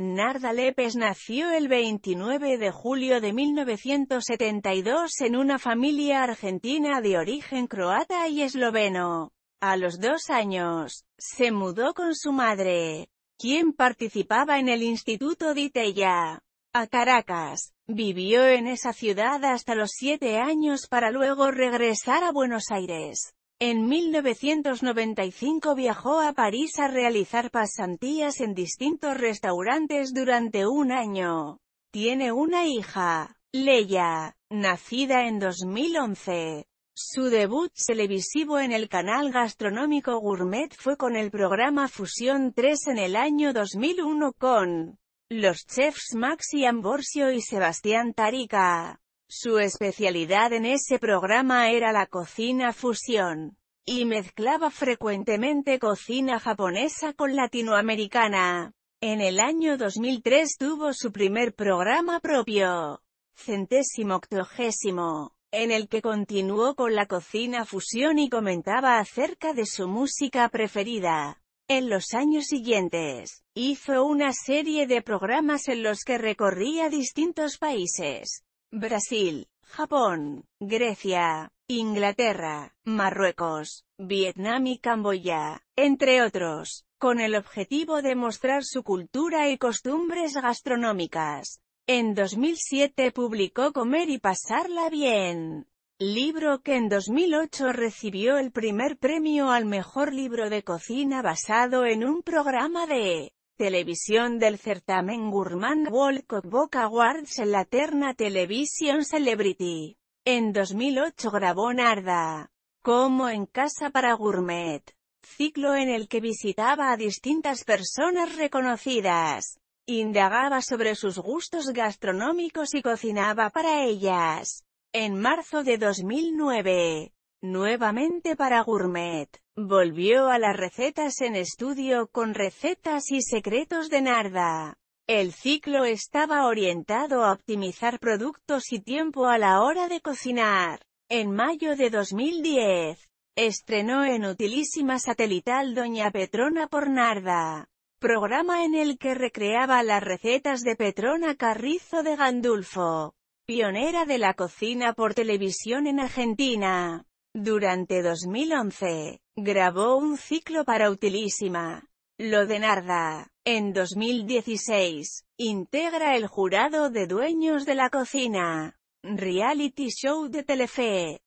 Narda López nació el 29 de julio de 1972 en una familia argentina de origen croata y esloveno. A los dos años, se mudó con su madre, quien participaba en el Instituto diteya. a Caracas. Vivió en esa ciudad hasta los siete años para luego regresar a Buenos Aires. En 1995 viajó a París a realizar pasantías en distintos restaurantes durante un año. Tiene una hija, Leia, nacida en 2011. Su debut televisivo en el canal gastronómico Gourmet fue con el programa Fusión 3 en el año 2001 con los chefs Maxi Amborsio y Sebastián Tarica. Su especialidad en ese programa era la cocina fusión, y mezclaba frecuentemente cocina japonesa con latinoamericana. En el año 2003 tuvo su primer programa propio, centésimo octogésimo, en el que continuó con la cocina fusión y comentaba acerca de su música preferida. En los años siguientes, hizo una serie de programas en los que recorría distintos países, Brasil, Japón, Grecia, Inglaterra, Marruecos, Vietnam y Camboya, entre otros, con el objetivo de mostrar su cultura y costumbres gastronómicas. En 2007 publicó Comer y Pasarla Bien, libro que en 2008 recibió el primer premio al mejor libro de cocina basado en un programa de televisión del certamen Gourmand World Cookbook Awards en la terna Television Celebrity. En 2008 grabó Narda, como en Casa para Gourmet, ciclo en el que visitaba a distintas personas reconocidas, indagaba sobre sus gustos gastronómicos y cocinaba para ellas. En marzo de 2009, Nuevamente para Gourmet, volvió a las recetas en estudio con recetas y secretos de Narda. El ciclo estaba orientado a optimizar productos y tiempo a la hora de cocinar. En mayo de 2010, estrenó en Utilísima Satelital Doña Petrona por Narda, programa en el que recreaba las recetas de Petrona Carrizo de Gandulfo, pionera de la cocina por televisión en Argentina. Durante 2011, grabó un ciclo para Utilísima. Lo de Narda. En 2016, integra el jurado de dueños de la cocina. Reality show de Telefe.